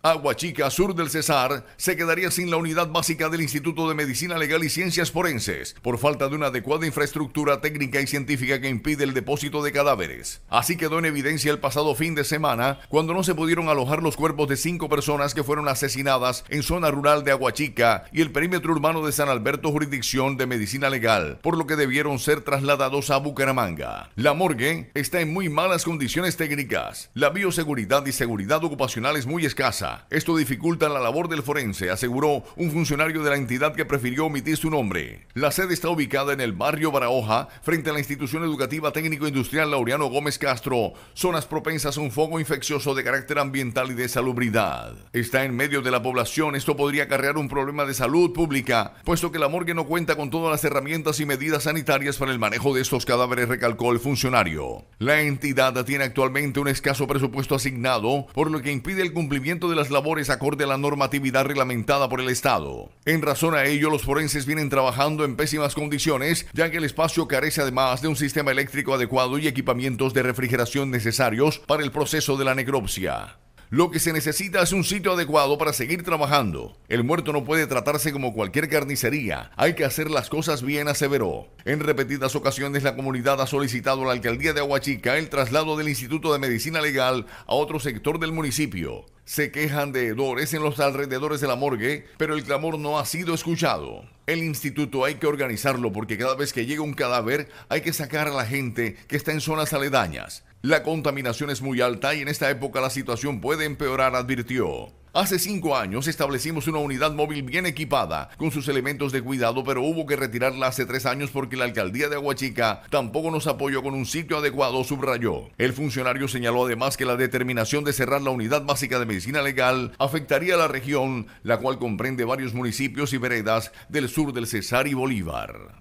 Aguachica Sur del Cesar se quedaría sin la unidad básica del Instituto de Medicina Legal y Ciencias Forenses por falta de una adecuada infraestructura técnica y científica que impide el depósito de cadáveres. Así quedó en evidencia el pasado fin de semana cuando no se pudieron alojar los cuerpos de cinco personas que fueron asesinadas en zona rural de Aguachica y el perímetro urbano de San Alberto, jurisdicción de medicina legal, por lo que debieron ser trasladados a Bucaramanga. La morgue está en muy malas condiciones técnicas, la bioseguridad y seguridad ocupacional es muy escasa esto dificulta la labor del forense, aseguró un funcionario de la entidad que prefirió omitir su nombre. La sede está ubicada en el barrio Barahoja, frente a la institución educativa técnico-industrial Laureano Gómez Castro, zonas propensas a un fuego infeccioso de carácter ambiental y de salubridad. Está en medio de la población, esto podría acarrear un problema de salud pública, puesto que la morgue no cuenta con todas las herramientas y medidas sanitarias para el manejo de estos cadáveres, recalcó el funcionario. La entidad tiene actualmente un escaso presupuesto asignado, por lo que impide el cumplimiento de las labores acorde a la normatividad reglamentada por el Estado. En razón a ello, los forenses vienen trabajando en pésimas condiciones, ya que el espacio carece además de un sistema eléctrico adecuado y equipamientos de refrigeración necesarios para el proceso de la necropsia. Lo que se necesita es un sitio adecuado para seguir trabajando. El muerto no puede tratarse como cualquier carnicería. Hay que hacer las cosas bien, aseveró. En repetidas ocasiones la comunidad ha solicitado a la alcaldía de Aguachica el traslado del Instituto de Medicina Legal a otro sector del municipio se quejan de hedores en los alrededores de la morgue, pero el clamor no ha sido escuchado. El instituto hay que organizarlo porque cada vez que llega un cadáver hay que sacar a la gente que está en zonas aledañas. La contaminación es muy alta y en esta época la situación puede empeorar, advirtió. Hace cinco años establecimos una unidad móvil bien equipada, con sus elementos de cuidado, pero hubo que retirarla hace tres años porque la alcaldía de Aguachica tampoco nos apoyó con un sitio adecuado, subrayó. El funcionario señaló además que la determinación de cerrar la unidad básica de medicina legal afectaría a la región, la cual comprende varios municipios y veredas del sur del Cesar y Bolívar.